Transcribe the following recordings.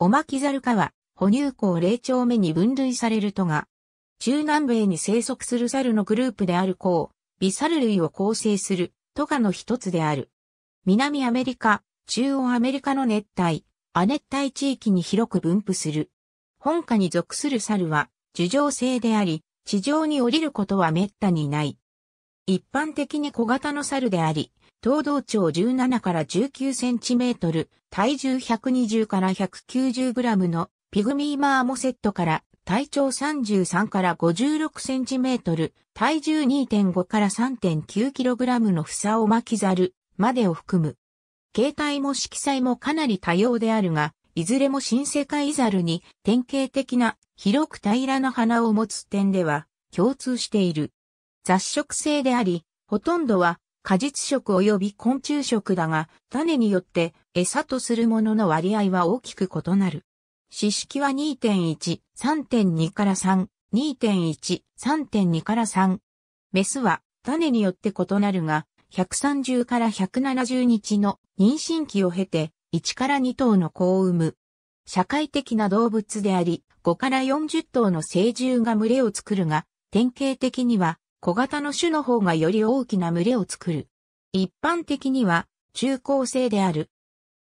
おまきざるかは、哺乳綱霊長目に分類されるとが、中南米に生息する猿のグループである項、微猿類を構成する、トガの一つである。南アメリカ、中央アメリカの熱帯、亜熱帯地域に広く分布する。本家に属する猿は、樹上性であり、地上に降りることは滅多にない。一般的に小型の猿であり、東道長17から19センチメートル、体重120から190グラムのピグミーマーモセットから体長33から56センチメートル、体重2.5から3.9キログラムの房を巻き猿までを含む。形態も色彩もかなり多様であるが、いずれも新世界猿に典型的な広く平らな鼻を持つ点では共通している。雑食性であり、ほとんどは果実食及び昆虫食だが、種によって餌とするものの割合は大きく異なる。四式は2.1、3.2から3、2.1、3.2から3。メスは種によって異なるが、130から170日の妊娠期を経て、1から2頭の子を産む。社会的な動物であり、5から40頭の成獣が群れを作るが、典型的には小型の種の方がより大きな群れを作る。一般的には中高生である。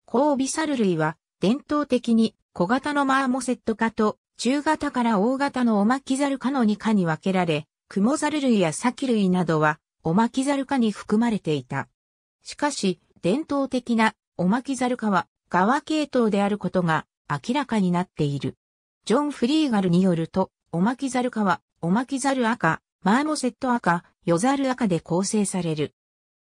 コオビサル類は伝統的に小型のマーモセット科と中型から大型のオマキザル科の2科に分けられ、クモザル類やサキ類などはオマキザル科に含まれていた。しかし、伝統的なオマキザル科は川系統であることが明らかになっている。ジョン・フリーガルによると、オマキザル科はオマキザル赤、マーモセット赤、ヨザル赤で構成される。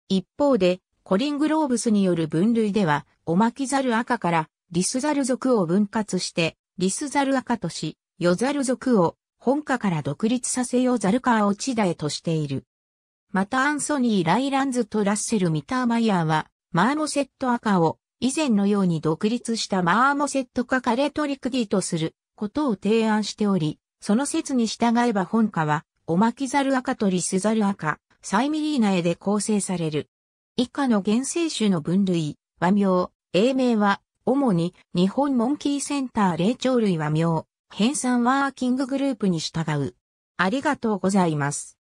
一方で、コリングローブスによる分類では、オマキザル赤からリスザル属を分割して、リスザル赤とし、ヨザル属を本家から独立させようザルカーをチダエとしている。またアンソニー・ライランズとラッセル・ミターマイヤーは、マーモセット赤を以前のように独立したマーモセット化カレトリクディとすることを提案しており、その説に従えば本家はおまきザル赤とリスザル赤、サイミリーナエで構成される。以下の原生種の分類、和名、英名は、主に日本モンキーセンター霊長類和名、編纂ワーキンググループに従う。ありがとうございます。